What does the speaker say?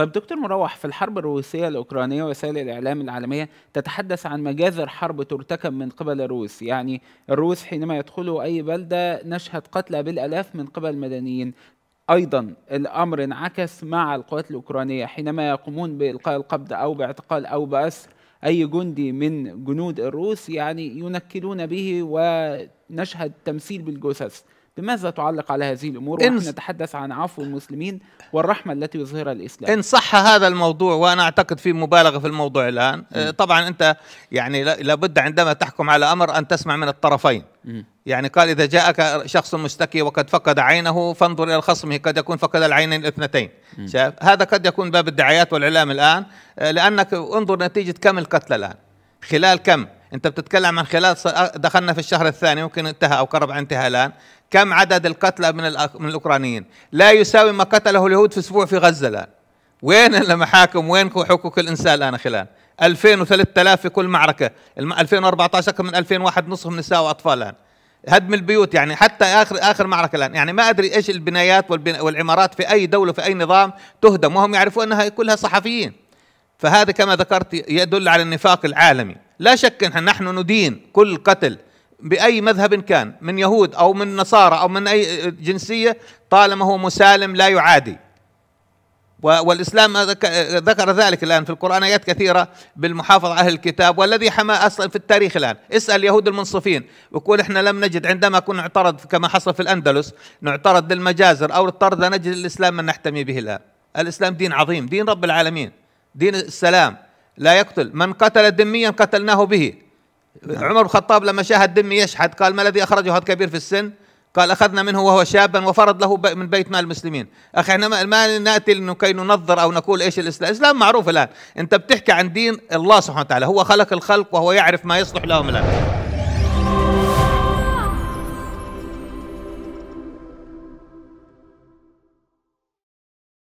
طيب دكتور مروح في الحرب الروسية الأوكرانية وسائل الإعلام العالمية تتحدث عن مجازر حرب ترتكب من قبل الروس يعني الروس حينما يدخلوا أي بلدة نشهد قتلى بالألاف من قبل المدنيين ايضا الامر انعكس مع القوات الاوكرانيه حينما يقومون بالقاء القبض او باعتقال او باسر اي جندي من جنود الروس يعني ينكلون به ونشهد تمثيل بالجثث لماذا تعلق على هذه الامور إن نتحدث عن عفو المسلمين والرحمه التي يظهرها الاسلام ان صح هذا الموضوع وانا اعتقد في مبالغه في الموضوع الان م. آه، طبعا انت يعني لابد عندما تحكم على امر ان تسمع من الطرفين م. يعني قال اذا جاءك شخص مشتكي وقد فقد عينه فانظر الى خصمه قد يكون فقد العينين الاثنتين شاف هذا قد يكون باب الدعايات والاعلام الان آه، لانك انظر نتيجه كم القتلى الان خلال كم انت بتتكلم عن خلال دخلنا في الشهر الثاني ممكن انتهى او قرب انتهى الان كم عدد القتلى من من الاوكرانيين لا يساوي ما قتله اليهود في اسبوع في غزه الان وين المحاكم وين حقوق الانسان الان خلال 2000 و3000 في كل معركه 2014 اكثر من 2001 نصهم نساء واطفال الان هدم البيوت يعني حتى اخر اخر معركه الان يعني ما ادري ايش البنايات والعمارات في اي دوله في اي نظام تهدم وهم يعرفون انها كلها صحفيين فهذا كما ذكرت يدل على النفاق العالمي لا شك ان نحن ندين كل قتل باي مذهب كان من يهود او من نصارى او من اي جنسيه طالما هو مسالم لا يعادي والاسلام ذكر ذلك الان في القران ايات كثيره بالمحافظه على اهل الكتاب والذي حمى اصلا في التاريخ الان اسال اليهود المنصفين يقول احنا لم نجد عندما كنا نعترض كما حصل في الاندلس نعترض للمجازر او الطرد نجد الاسلام من نحتمي به الان الاسلام دين عظيم دين رب العالمين دين السلام لا يقتل من قتل دميا قتلناه به نعم. عمر بن الخطاب لما شاهد دمي يشحد قال ما الذي اخرجه هذا كبير في السن قال اخذنا منه وهو شابا وفرض له من بيت مال المسلمين اخي احنا ما ناتي لكي ننظر او نقول ايش الاسلام الاسلام معروف الان انت بتحكي عن دين الله سبحانه وتعالى هو خلق الخلق وهو يعرف ما يصلح لهم الان